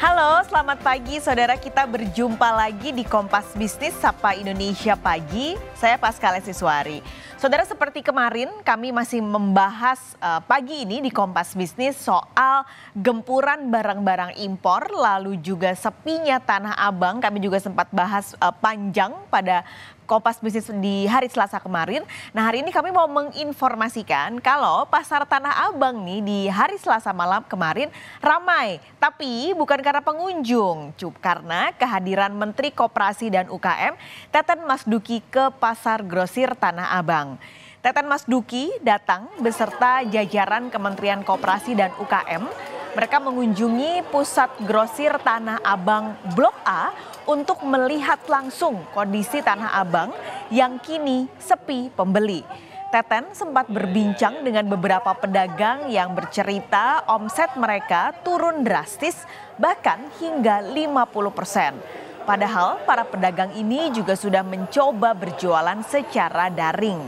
Halo, selamat pagi saudara. Kita berjumpa lagi di Kompas Bisnis Sapa Indonesia Pagi. Saya Pascal Siswari. Saudara, seperti kemarin kami masih membahas uh, pagi ini di Kompas Bisnis soal gempuran barang-barang impor lalu juga sepinya Tanah Abang. Kami juga sempat bahas uh, panjang pada Kompas Bisnis di hari Selasa kemarin. Nah hari ini kami mau menginformasikan kalau pasar Tanah Abang nih di hari Selasa malam kemarin ramai. Tapi bukan karena pengunjung, cup karena kehadiran Menteri Koperasi dan UKM Teten Mas Duki ke pasar grosir Tanah Abang. Teten Mas Duki datang beserta jajaran Kementerian Koperasi dan UKM mereka mengunjungi pusat grosir Tanah Abang Blok A untuk melihat langsung kondisi Tanah Abang yang kini sepi pembeli. Teten sempat berbincang dengan beberapa pedagang yang bercerita omset mereka turun drastis bahkan hingga 50 persen. Padahal para pedagang ini juga sudah mencoba berjualan secara daring.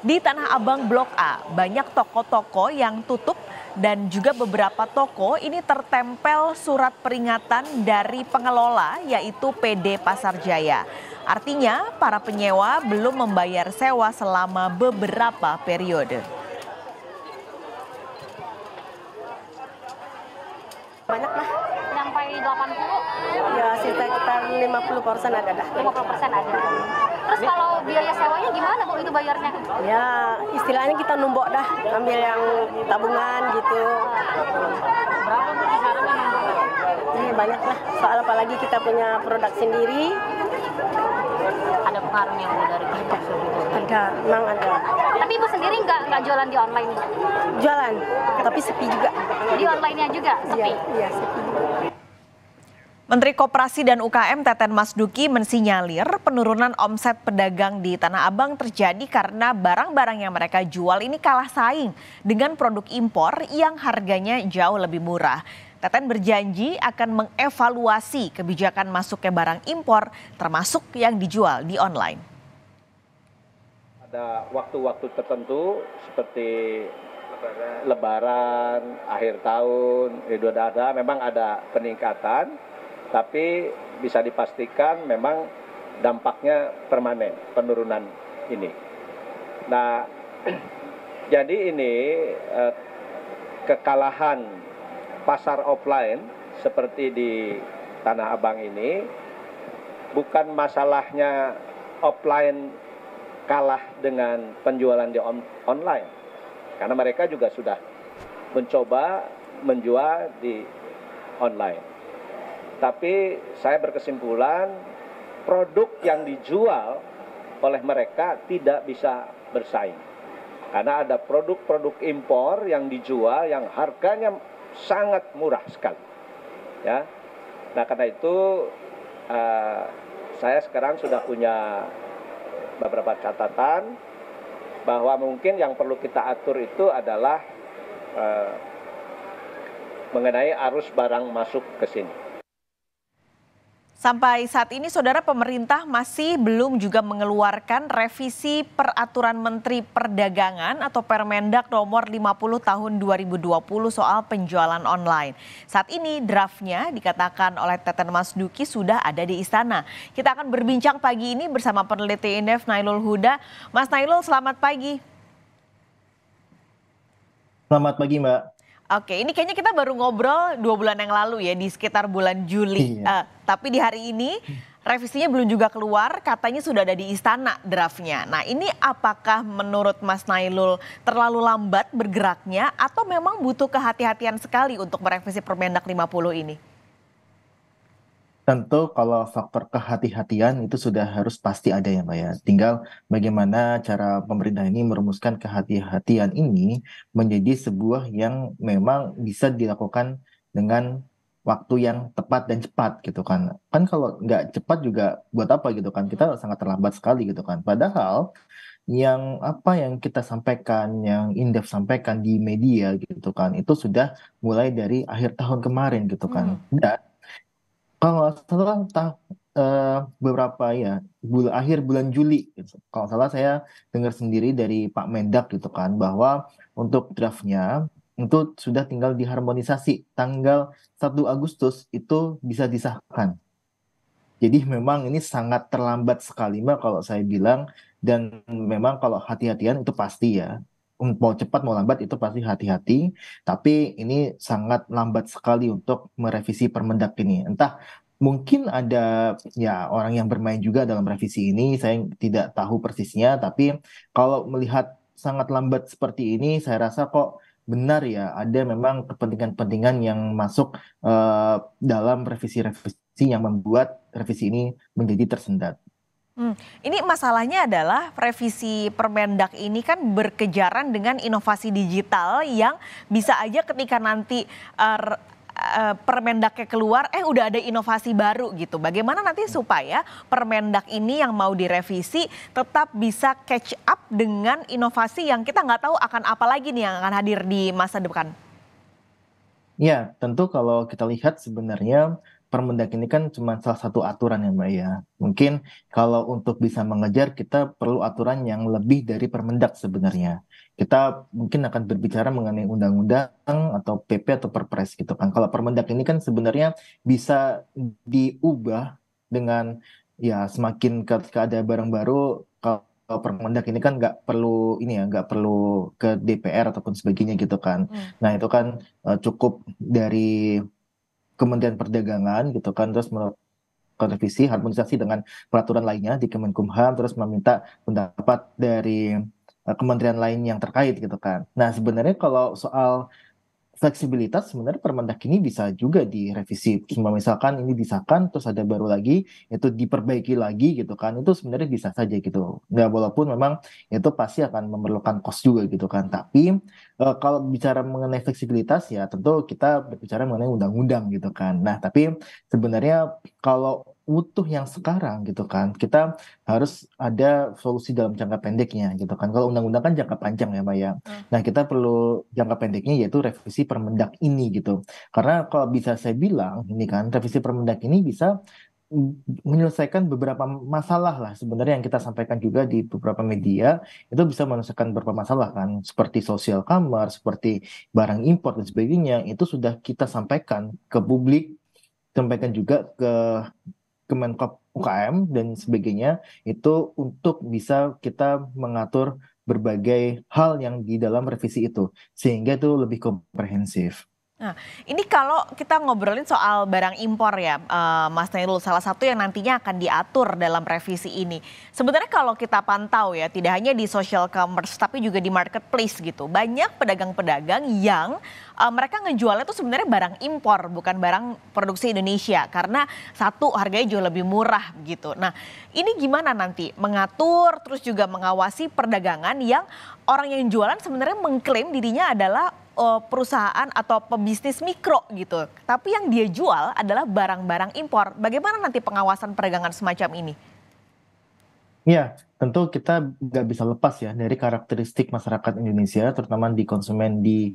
Di Tanah Abang Blok A, banyak toko-toko yang tutup dan juga beberapa toko ini tertempel surat peringatan dari pengelola yaitu PD Pasar Jaya. Artinya para penyewa belum membayar sewa selama beberapa periode. Banyak lah sampai 80? Ya sekitar 50 persen ada dah. 50 persen ada. Terus iya. kalau biaya sewanya gimana bu itu bayarnya? Ya istilahnya kita numbok dah, ambil yang tabungan gitu. Berapa bu Ini banyak lah, soal apalagi kita punya produk sendiri, pengaruhnya dari TikTok gitu? Ada, memang ada. Tapi Ibu sendiri nggak nggak jualan di online? Jualan, tapi sepi juga. Di online-nya juga iya, sepi? Iya, iya sepi Menteri Koperasi dan UKM Teten Mas Duki mensinyalir penurunan omset pedagang di Tanah Abang terjadi karena barang-barang yang mereka jual ini kalah saing dengan produk impor yang harganya jauh lebih murah. Teten berjanji akan mengevaluasi kebijakan masuknya barang impor termasuk yang dijual di online. Ada waktu-waktu tertentu seperti lebaran, akhir tahun, Idul Adha memang ada peningkatan tapi bisa dipastikan memang dampaknya permanen penurunan ini. Nah, jadi ini eh, kekalahan pasar offline seperti di Tanah Abang ini bukan masalahnya offline kalah dengan penjualan di on online karena mereka juga sudah mencoba menjual di online. Tapi saya berkesimpulan produk yang dijual oleh mereka tidak bisa bersaing. Karena ada produk-produk impor yang dijual yang harganya sangat murah sekali. Ya. Nah, karena itu uh, saya sekarang sudah punya beberapa catatan bahwa mungkin yang perlu kita atur itu adalah uh, mengenai arus barang masuk ke sini. Sampai saat ini saudara pemerintah masih belum juga mengeluarkan revisi peraturan Menteri Perdagangan atau Permendak nomor 50 tahun 2020 soal penjualan online. Saat ini draftnya dikatakan oleh Teten Mas Duki sudah ada di istana. Kita akan berbincang pagi ini bersama peneliti INDEF Nailul Huda. Mas Nailul selamat pagi. Selamat pagi Mbak. Oke, ini kayaknya kita baru ngobrol dua bulan yang lalu ya di sekitar bulan Juli. Iya. Uh, tapi di hari ini revisinya belum juga keluar, katanya sudah ada di istana draftnya. Nah ini apakah menurut Mas Nailul terlalu lambat bergeraknya atau memang butuh kehati-hatian sekali untuk merevisi Permendak 50 ini? Tentu kalau faktor kehati-hatian itu sudah harus pasti ada ya Mbak ya. Tinggal bagaimana cara pemerintah ini merumuskan kehati-hatian ini menjadi sebuah yang memang bisa dilakukan dengan waktu yang tepat dan cepat gitu kan. Kan kalau nggak cepat juga buat apa gitu kan. Kita sangat terlambat sekali gitu kan. Padahal yang apa yang kita sampaikan, yang Indef sampaikan di media gitu kan, itu sudah mulai dari akhir tahun kemarin gitu kan. Hmm. Dan kalau nggak salah entah, eh, beberapa ya, bul akhir bulan Juli gitu. Kalau salah saya dengar sendiri dari Pak Mendak gitu kan, bahwa untuk draftnya untuk itu sudah tinggal diharmonisasi, tanggal 1 Agustus itu bisa disahkan. Jadi memang ini sangat terlambat sekali Mbak kalau saya bilang, dan memang kalau hati-hatian itu pasti ya mau cepat mau lambat itu pasti hati-hati. Tapi ini sangat lambat sekali untuk merevisi Permendak ini. Entah mungkin ada ya orang yang bermain juga dalam revisi ini. Saya tidak tahu persisnya. Tapi kalau melihat sangat lambat seperti ini, saya rasa kok benar ya ada memang kepentingan-kepentingan yang masuk uh, dalam revisi-revisi yang membuat revisi ini menjadi tersendat. Hmm. Ini masalahnya adalah revisi Permendak ini kan berkejaran dengan inovasi digital yang bisa aja ketika nanti uh, uh, Permendaknya keluar, eh udah ada inovasi baru gitu. Bagaimana nanti supaya Permendak ini yang mau direvisi tetap bisa catch up dengan inovasi yang kita nggak tahu akan apa lagi nih yang akan hadir di masa depan? Ya, tentu kalau kita lihat sebenarnya Permendak ini kan cuma salah satu aturan ya Mbak ya. Mungkin kalau untuk bisa mengejar kita perlu aturan yang lebih dari Permendak sebenarnya. Kita mungkin akan berbicara mengenai undang-undang atau PP atau Perpres gitu kan. Kalau Permendak ini kan sebenarnya bisa diubah dengan ya semakin ketika ada barang baru Eh, permendak ini kan nggak perlu ini ya nggak perlu ke DPR ataupun sebagainya gitu kan. Hmm. Nah itu kan uh, cukup dari Kementerian Perdagangan gitu kan terus merevisi harmonisasi dengan peraturan lainnya di Kemenkumham terus meminta pendapat dari uh, kementerian lain yang terkait gitu kan. Nah sebenarnya kalau soal fleksibilitas sebenarnya Permendak ini bisa juga direvisi. Cuma misalkan ini disahkan terus ada baru lagi itu diperbaiki lagi gitu kan. Itu sebenarnya bisa saja gitu. Nggak walaupun memang itu pasti akan memerlukan cost juga gitu kan. Tapi e, kalau bicara mengenai fleksibilitas ya tentu kita berbicara mengenai undang-undang gitu kan. Nah, tapi sebenarnya kalau utuh yang sekarang gitu kan. Kita harus ada solusi dalam jangka pendeknya gitu kan. Kalau undang-undang kan jangka panjang ya Maya Hmm. Nah kita perlu jangka pendeknya yaitu revisi permendak ini gitu. Karena kalau bisa saya bilang ini kan revisi permendak ini bisa menyelesaikan beberapa masalah lah sebenarnya yang kita sampaikan juga di beberapa media itu bisa menyelesaikan beberapa masalah kan seperti sosial kamar seperti barang impor dan sebagainya itu sudah kita sampaikan ke publik sampaikan juga ke Kemenkop UKM dan sebagainya itu untuk bisa kita mengatur berbagai hal yang di dalam revisi itu sehingga itu lebih komprehensif. Nah, ini kalau kita ngobrolin soal barang impor ya, uh, Mas Nailul, salah satu yang nantinya akan diatur dalam revisi ini. Sebenarnya kalau kita pantau ya, tidak hanya di social commerce, tapi juga di marketplace gitu. Banyak pedagang-pedagang yang uh, mereka ngejualnya itu sebenarnya barang impor, bukan barang produksi Indonesia. Karena satu, harganya jauh lebih murah gitu. Nah, ini gimana nanti mengatur, terus juga mengawasi perdagangan yang orang yang jualan sebenarnya mengklaim dirinya adalah Eh, perusahaan atau pebisnis mikro gitu. Tapi yang dia jual adalah barang-barang impor. Bagaimana nanti pengawasan perdagangan semacam ini? Ya, tentu kita nggak bisa lepas ya dari karakteristik masyarakat Indonesia, terutama di konsumen di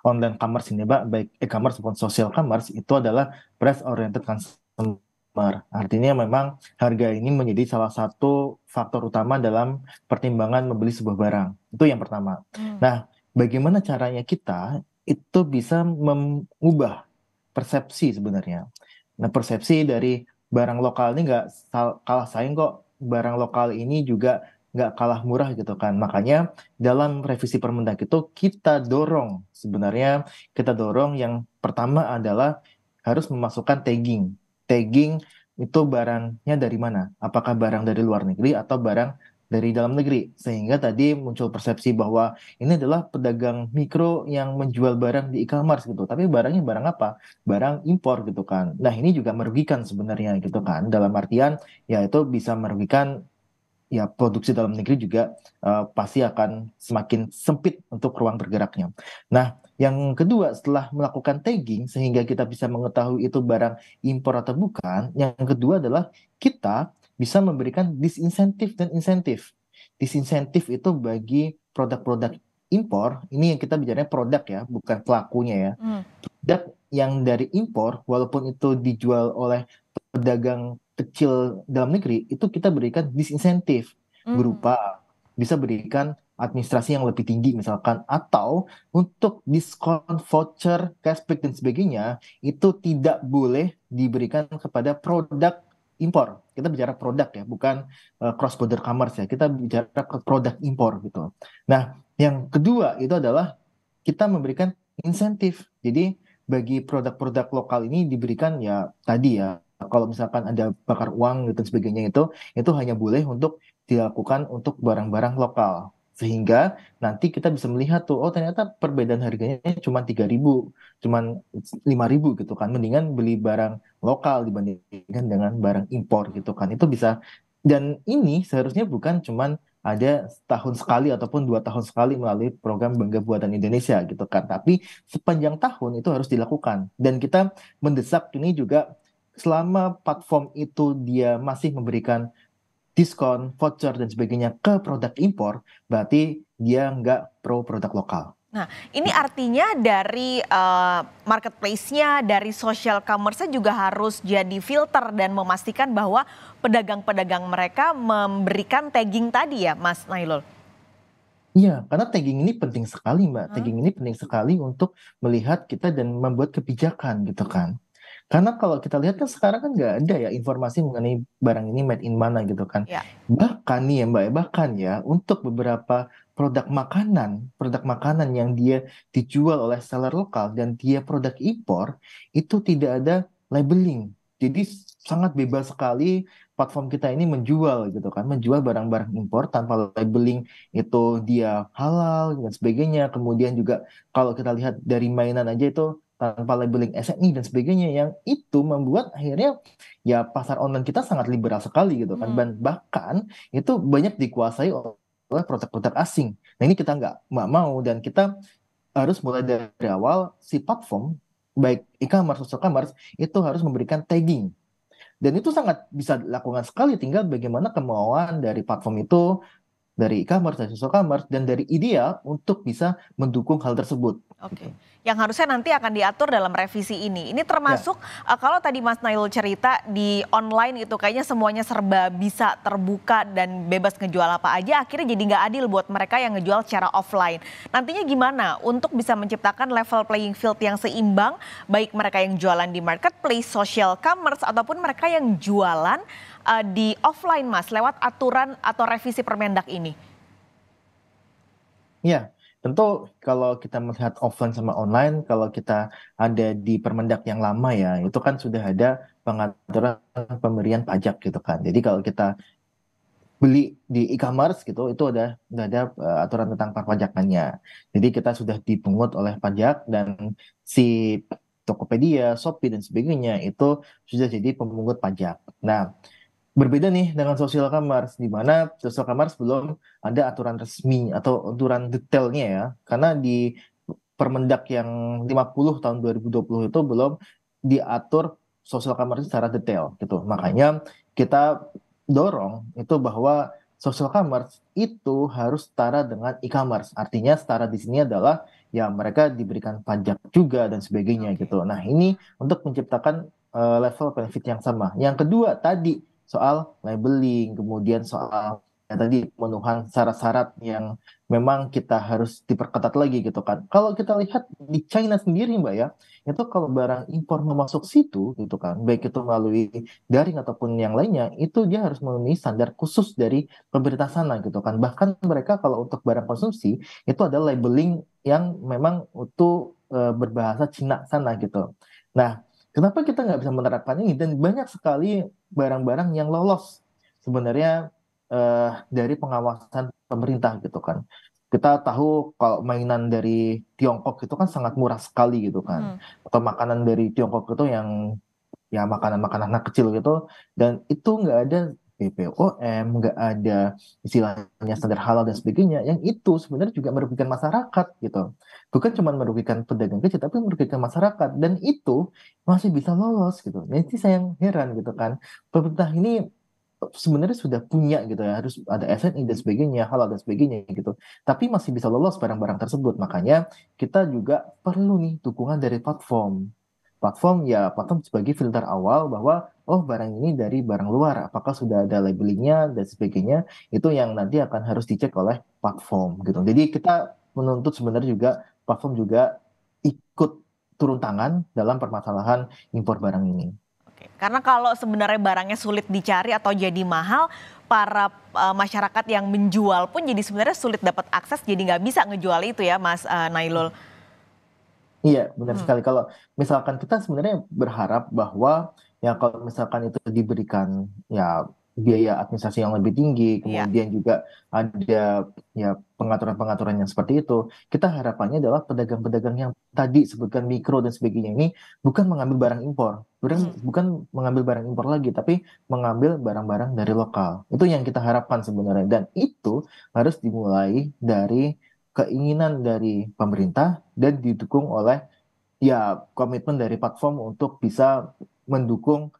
online commerce ini, pak. baik e-commerce maupun social commerce itu adalah price oriented consumer. Artinya memang harga ini menjadi salah satu faktor utama dalam pertimbangan membeli sebuah barang. Itu yang pertama. Hmm. Nah, bagaimana caranya kita itu bisa mengubah persepsi sebenarnya. Nah, persepsi dari barang lokal ini nggak kalah saing kok. Barang lokal ini juga nggak kalah murah gitu kan. Makanya dalam revisi Permendak itu kita dorong sebenarnya kita dorong yang pertama adalah harus memasukkan tagging. Tagging itu barangnya dari mana? Apakah barang dari luar negeri atau barang dari dalam negeri sehingga tadi muncul persepsi bahwa ini adalah pedagang mikro yang menjual barang di e-commerce gitu tapi barangnya barang apa barang impor gitu kan nah ini juga merugikan sebenarnya gitu kan dalam artian ya itu bisa merugikan ya produksi dalam negeri juga uh, pasti akan semakin sempit untuk ruang bergeraknya nah yang kedua, setelah melakukan tagging sehingga kita bisa mengetahui itu barang impor atau bukan, yang kedua adalah kita bisa memberikan disinsentif dan insentif. Disinsentif itu bagi produk-produk impor, ini yang kita bicaranya produk ya, bukan pelakunya ya. Hmm. Produk yang dari impor, walaupun itu dijual oleh pedagang kecil dalam negeri, itu kita berikan disinsentif hmm. berupa bisa berikan administrasi yang lebih tinggi misalkan atau untuk diskon voucher cashback dan sebagainya itu tidak boleh diberikan kepada produk impor. Kita bicara produk ya, bukan uh, cross border commerce ya. Kita bicara produk impor gitu. Nah, yang kedua itu adalah kita memberikan insentif. Jadi bagi produk-produk lokal ini diberikan ya tadi ya kalau misalkan ada bakar uang gitu dan sebagainya itu itu hanya boleh untuk dilakukan untuk barang-barang lokal sehingga nanti kita bisa melihat tuh oh ternyata perbedaan harganya cuma 3000 cuma 5000 gitu kan mendingan beli barang lokal dibandingkan dengan barang impor gitu kan itu bisa dan ini seharusnya bukan cuma ada tahun sekali ataupun dua tahun sekali melalui program Bangga Buatan Indonesia gitu kan. Tapi sepanjang tahun itu harus dilakukan. Dan kita mendesak ini juga selama platform itu dia masih memberikan diskon, voucher, dan sebagainya ke produk impor, berarti dia nggak pro produk lokal. Nah, ini artinya dari uh, marketplace-nya, dari social commerce-nya juga harus jadi filter dan memastikan bahwa pedagang-pedagang mereka memberikan tagging tadi ya, Mas Nailul? Iya, karena tagging ini penting sekali, Mbak. Hmm? Tagging ini penting sekali untuk melihat kita dan membuat kebijakan gitu kan. Karena kalau kita lihat kan sekarang kan nggak ada ya informasi mengenai barang ini made in mana gitu kan. Ya. Bahkan nih ya Mbak, bahkan ya untuk beberapa produk makanan, produk makanan yang dia dijual oleh seller lokal dan dia produk impor itu tidak ada labeling. Jadi sangat bebas sekali platform kita ini menjual gitu kan, menjual barang-barang impor tanpa labeling itu dia halal dan sebagainya. Kemudian juga kalau kita lihat dari mainan aja itu tanpa labeling SNI dan sebagainya yang itu membuat akhirnya ya pasar online kita sangat liberal sekali gitu kan hmm. bahkan itu banyak dikuasai oleh produk-produk asing. Nah ini kita nggak mau dan kita harus mulai dari awal si platform baik e-commerce social commerce itu harus memberikan tagging dan itu sangat bisa dilakukan sekali tinggal bagaimana kemauan dari platform itu dari e-commerce, dari social commerce, dan dari ideal untuk bisa mendukung hal tersebut. Oke, okay. Gitu. yang harusnya nanti akan diatur dalam revisi ini. Ini ya. termasuk ya. uh, kalau tadi Mas Nail cerita di online itu kayaknya semuanya serba bisa terbuka dan bebas ngejual apa aja. Akhirnya jadi nggak adil buat mereka yang ngejual secara offline. Nantinya gimana untuk bisa menciptakan level playing field yang seimbang, baik mereka yang jualan di marketplace, social commerce, ataupun mereka yang jualan uh, di offline Mas lewat aturan atau revisi Permendak ini? Ya, tentu kalau kita melihat offline sama online, kalau kita ada di Permendak yang lama ya, itu kan sudah ada pengaturan pemberian pajak gitu kan. Jadi kalau kita beli di e-commerce gitu, itu ada sudah ada eh, aturan tentang perpajakannya. Jadi kita sudah dipungut oleh pajak dan si Tokopedia, Shopee dan sebagainya itu sudah jadi pemungut pajak. Nah, Berbeda nih dengan social commerce, di mana social commerce belum ada aturan resmi atau aturan detailnya ya, karena di Permendak yang 50 tahun 2020 itu belum diatur social commerce secara detail gitu. Makanya kita dorong itu bahwa social commerce itu harus setara dengan e-commerce. Artinya setara di sini adalah ya mereka diberikan pajak juga dan sebagainya gitu. Nah, ini untuk menciptakan eh, level benefit yang sama. Yang kedua tadi soal labeling, kemudian soal ya tadi pemenuhan syarat-syarat yang memang kita harus diperketat lagi gitu kan. Kalau kita lihat di China sendiri Mbak ya, itu kalau barang impor memasuk situ gitu kan, baik itu melalui daring ataupun yang lainnya, itu dia harus memenuhi standar khusus dari pemerintah sana gitu kan. Bahkan mereka kalau untuk barang konsumsi itu ada labeling yang memang itu eh, berbahasa Cina sana gitu. Nah, Kenapa kita nggak bisa menerapkan ini Dan banyak sekali barang-barang yang lolos sebenarnya eh, dari pengawasan pemerintah gitu kan. Kita tahu kalau mainan dari Tiongkok itu kan sangat murah sekali gitu kan. Hmm. Atau makanan dari Tiongkok itu yang ya makanan-makanan anak kecil gitu dan itu nggak ada BPOM, nggak ada istilahnya standar halal dan sebagainya, yang itu sebenarnya juga merugikan masyarakat gitu. Bukan cuma merugikan pedagang kecil, tapi merugikan masyarakat. Dan itu masih bisa lolos gitu. Nanti saya yang heran gitu kan. Pemerintah ini sebenarnya sudah punya gitu ya, harus ada SNI dan sebagainya, halal dan sebagainya gitu. Tapi masih bisa lolos barang-barang tersebut. Makanya kita juga perlu nih dukungan dari platform platform ya platform sebagai filter awal bahwa oh barang ini dari barang luar apakah sudah ada labelingnya dan sebagainya itu yang nanti akan harus dicek oleh platform gitu jadi kita menuntut sebenarnya juga platform juga ikut turun tangan dalam permasalahan impor barang ini. Oke, karena kalau sebenarnya barangnya sulit dicari atau jadi mahal, para uh, masyarakat yang menjual pun jadi sebenarnya sulit dapat akses, jadi nggak bisa ngejual itu ya, Mas uh, Nailul. Hmm. Iya, benar Hmm. sekali. Kalau misalkan kita sebenarnya berharap bahwa ya kalau misalkan itu diberikan ya biaya administrasi yang lebih tinggi, kemudian kemudian juga ada ya pengaturan-pengaturan yang seperti itu, kita harapannya adalah pedagang-pedagang yang tadi sebutkan mikro dan sebagainya ini bukan mengambil barang impor, bukan Hmm. bukan mengambil barang impor lagi, tapi mengambil barang-barang dari lokal. Itu yang kita harapkan sebenarnya dan itu harus dimulai dari keinginan dari pemerintah dan didukung oleh ya komitmen dari platform untuk bisa mendukung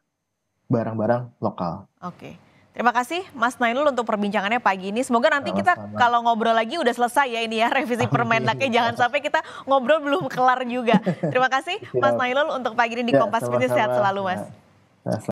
barang-barang lokal. Oke. Terima kasih Mas Nailul untuk perbincangannya pagi ini. Semoga nanti kita kalau ngobrol lagi udah selesai ya ini ya revisi Permendaknya. Jangan sampai kita ngobrol belum kelar juga. Terima kasih Mas Nailul untuk pagi ini di ya, Kompas Bisnis sehat selalu Mas. Ya.